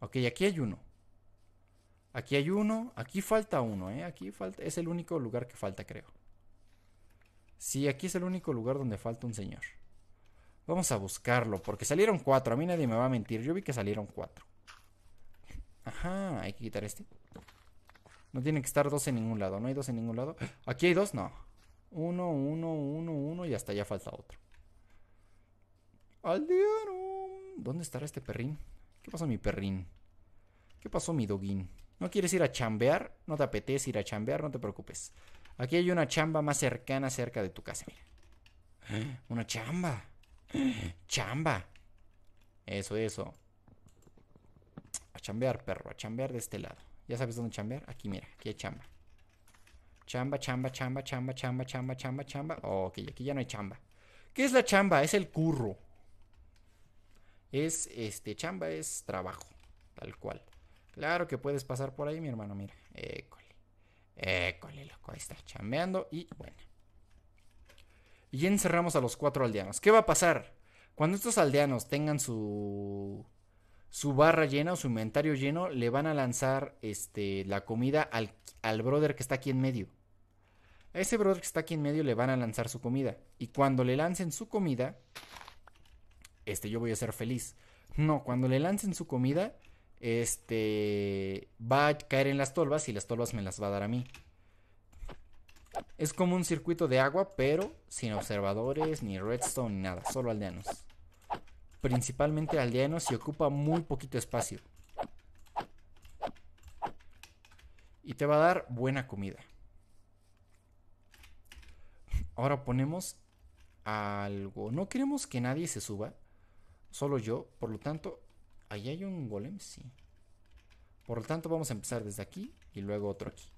Ok, aquí hay uno. Aquí hay uno. Aquí falta uno, ¿eh? Aquí falta. Es el único lugar que falta, creo. Sí, aquí es el único lugar donde falta un señor. Vamos a buscarlo, porque salieron cuatro. A mí nadie me va a mentir. Yo vi que salieron cuatro. Ajá, hay que quitar este. No tiene que estar dos en ningún lado. No hay dos en ningún lado. Aquí hay dos, no. Uno, uno, uno, uno y hasta ya falta otro. diario! ¿Dónde estará este perrín? ¿Qué pasó mi perrín? ¿Qué pasó mi doguín? ¿No quieres ir a chambear? ¿No te apetece ir a chambear? No te preocupes. Aquí hay una chamba más cercana cerca de tu casa, mira. ¿Eh? Una chamba. Chamba. Eso, eso. A chambear, perro. A chambear de este lado. ¿Ya sabes dónde chambear? Aquí, mira. Aquí hay chamba. Chamba, chamba, chamba, chamba, chamba, chamba, chamba, chamba. Oh, ok, aquí ya no hay chamba. ¿Qué es la chamba? Es el curro. Es este chamba, es trabajo, tal cual. Claro que puedes pasar por ahí, mi hermano, mira. École. École, loco, ahí está, chambeando y bueno. Y encerramos a los cuatro aldeanos. ¿Qué va a pasar? Cuando estos aldeanos tengan su su barra llena o su inventario lleno, le van a lanzar este, la comida al, al, brother que está aquí en medio. A ese brother que está aquí en medio le van a lanzar su comida. Y cuando le lancen su comida, este, yo voy a ser feliz. No, cuando le lancen su comida, este, va a caer en las tolvas y las tolvas me las va a dar a mí. Es como un circuito de agua, pero sin observadores, ni redstone, ni nada, solo aldeanos. Principalmente aldeanos y ocupa muy poquito espacio. Y te va a dar buena comida. Ahora ponemos algo. No queremos que nadie se suba. Solo yo. Por lo tanto, ahí hay un golem, sí. Por lo tanto, vamos a empezar desde aquí y luego otro aquí.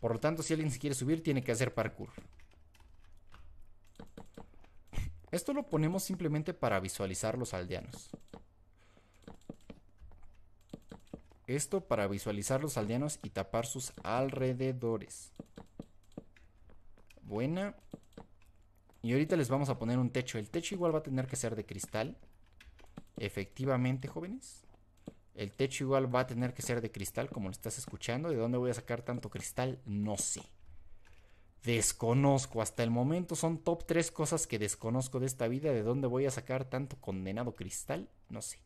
Por lo tanto, si alguien se quiere subir, tiene que hacer parkour. Esto lo ponemos simplemente para visualizar los aldeanos. Esto para visualizar los aldeanos y tapar sus alrededores. Buena. Y ahorita les vamos a poner un techo. El techo igual va a tener que ser de cristal. Efectivamente, jóvenes. El techo igual va a tener que ser de cristal, como lo estás escuchando. ¿De dónde voy a sacar tanto cristal? No sé. Desconozco. Hasta el momento son top 3 cosas que desconozco de esta vida. ¿De dónde voy a sacar tanto condenado cristal? No sé.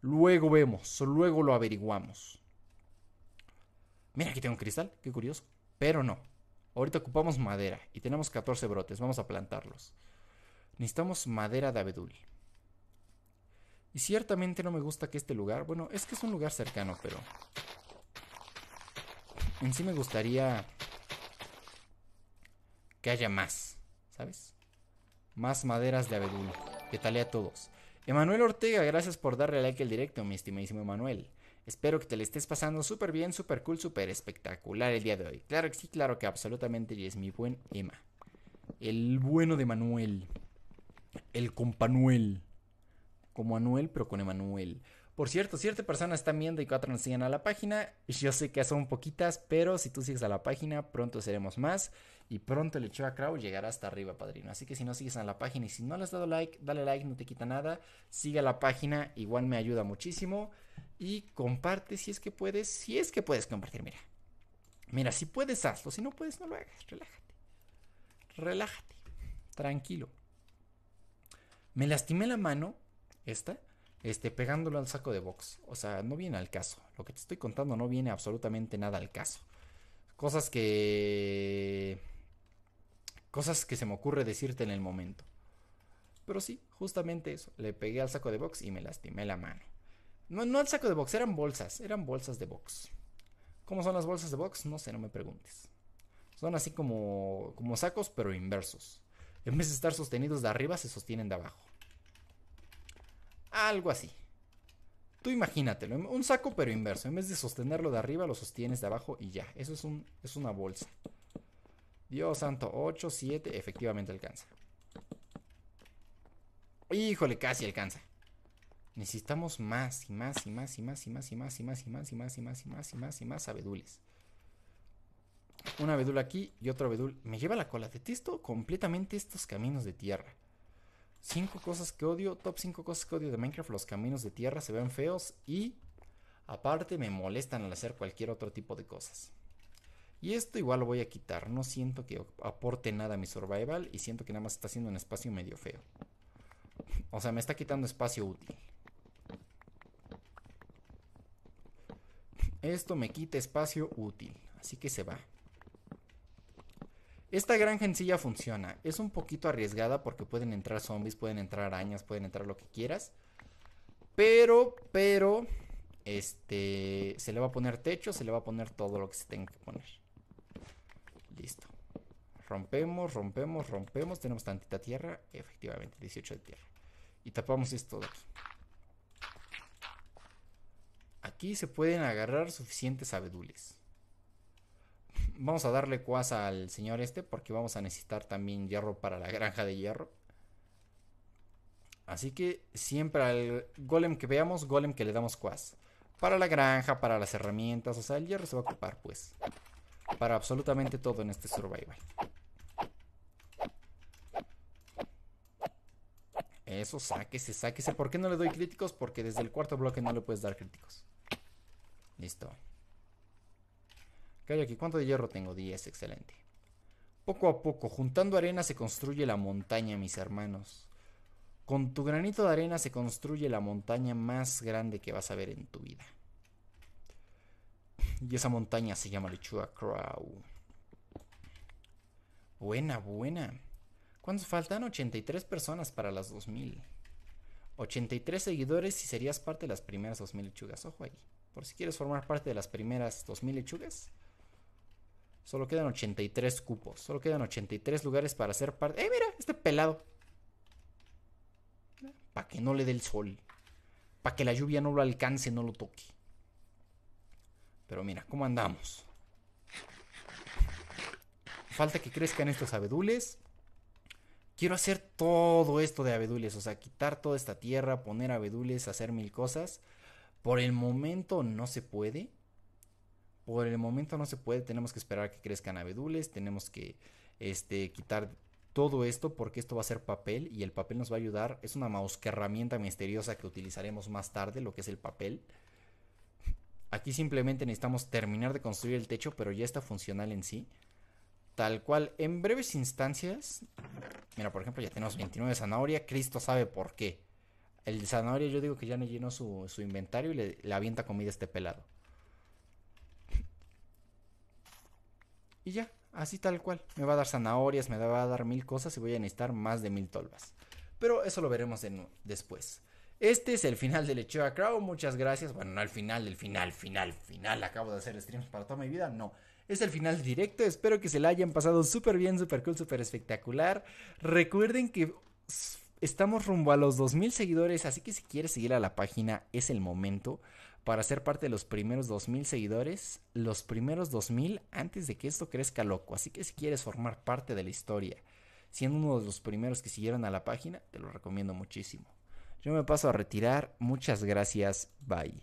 Luego vemos, luego lo averiguamos. Mira, aquí tengo un cristal, qué curioso. Pero no. Ahorita ocupamos madera y tenemos 14 brotes. Vamos a plantarlos. Necesitamos madera de abedul. Y ciertamente no me gusta que este lugar, bueno, es que es un lugar cercano, pero en sí me gustaría que haya más, ¿sabes? Más maderas de abedul. Que tal a todos. Emanuel Ortega, gracias por darle like al directo, mi estimadísimo Emanuel. Espero que te le estés pasando súper bien, súper cool, súper espectacular el día de hoy. Claro que sí, claro que absolutamente, y es mi buen Emma. El bueno de Manuel. El companuel como Anuel, pero con Emanuel. Por cierto, siete personas están viendo y cuatro nos siguen a la página. Yo sé que son poquitas, pero si tú sigues a la página, pronto seremos más. Y pronto el a crowd llegará hasta arriba, padrino. Así que si no sigues a la página y si no le has dado like, dale like, no te quita nada. Sigue a la página, igual me ayuda muchísimo. Y comparte si es que puedes, si es que puedes compartir, mira. Mira, si puedes, hazlo. Si no puedes, no lo hagas. Relájate. Relájate. Tranquilo. Me lastimé la mano esta, este, pegándolo al saco de box. O sea, no viene al caso. Lo que te estoy contando no viene absolutamente nada al caso. Cosas que... Cosas que se me ocurre decirte en el momento. Pero sí, justamente eso. Le pegué al saco de box y me lastimé la mano. No, no al saco de box, eran bolsas. Eran bolsas de box. ¿Cómo son las bolsas de box? No sé, no me preguntes. Son así como, como sacos, pero inversos. En vez de estar sostenidos de arriba, se sostienen de abajo. Algo así. Tú imagínatelo, un saco pero inverso. En vez de sostenerlo de arriba, lo sostienes de abajo y ya. Eso es, un, es una bolsa. Dios santo, 8, 7, efectivamente alcanza. Híjole, casi alcanza. Necesitamos más y más y más y más y más y más y más y más y más y más y más y más y más abedules. Una abedul aquí y otra abedul. Me lleva la cola. Detesto completamente estos caminos de tierra. 5 cosas que odio, top 5 cosas que odio de Minecraft, los caminos de tierra se ven feos y aparte me molestan al hacer cualquier otro tipo de cosas. Y esto igual lo voy a quitar, no siento que aporte nada a mi survival y siento que nada más está haciendo un espacio medio feo. O sea, me está quitando espacio útil. Esto me quita espacio útil, así que se va. Esta granja en funciona. Es un poquito arriesgada porque pueden entrar zombies, pueden entrar arañas, pueden entrar lo que quieras. Pero, pero, este, se le va a poner techo, se le va a poner todo lo que se tenga que poner. Listo. Rompemos, rompemos, rompemos. Tenemos tantita tierra, efectivamente, 18 de tierra. Y tapamos esto aquí. Aquí se pueden agarrar suficientes abedules vamos a darle cuas al señor este porque vamos a necesitar también hierro para la granja de hierro. Así que siempre al golem que veamos, golem que le damos cuas. Para la granja, para las herramientas, o sea, el hierro se va a ocupar pues. Para absolutamente todo en este survival. Eso, sáquese, sáquese. ¿Por qué no le doy críticos? Porque desde el cuarto bloque no le puedes dar críticos. Listo calla ¿Cuánto de hierro tengo? 10, excelente. Poco a poco, juntando arena se construye la montaña, mis hermanos. Con tu granito de arena se construye la montaña más grande que vas a ver en tu vida. Y esa montaña se llama Lechuga Crow. Buena, buena. ¿Cuántos faltan? 83 personas para las 2000. 83 seguidores y serías parte de las primeras 2000 lechugas. Ojo ahí. Por si quieres formar parte de las primeras 2000 lechugas, Solo quedan 83 cupos. Solo quedan 83 lugares para hacer parte. ¡Eh, mira! Este pelado. Para que no le dé el sol. Para que la lluvia no lo alcance, no lo toque. Pero mira, ¿cómo andamos? Falta que crezcan estos abedules. Quiero hacer todo esto de abedules. O sea, quitar toda esta tierra, poner abedules, hacer mil cosas. Por el momento no se puede. Por el momento no se puede, tenemos que esperar a que crezcan abedules, tenemos que este, quitar todo esto porque esto va a ser papel y el papel nos va a ayudar. Es una mausquerramienta herramienta misteriosa que utilizaremos más tarde, lo que es el papel. Aquí simplemente necesitamos terminar de construir el techo, pero ya está funcional en sí. Tal cual, en breves instancias, mira, por ejemplo, ya tenemos 29 de zanahoria, Cristo sabe por qué. El zanahoria yo digo que ya no llenó su, inventario y le, le avienta comida a este pelado. Y ya, así tal cual. Me va a dar zanahorias, me va a dar mil cosas y voy a necesitar más de mil tolvas. Pero eso lo veremos después. Este es el final de Lechuga Crow. Muchas gracias. Bueno, no el final, el final, final, final. Acabo de hacer streams para toda mi vida. No. Es el final directo. Espero que se la hayan pasado súper bien, súper cool, súper espectacular. Recuerden que estamos rumbo a los 2000 seguidores. Así que si quieres seguir a la página, es el momento para ser parte de los primeros 2.000 seguidores, los primeros 2.000 antes de que esto crezca loco. Así que si quieres formar parte de la historia, siendo uno de los primeros que siguieron a la página, te lo recomiendo muchísimo. Yo me paso a retirar, muchas gracias, bye.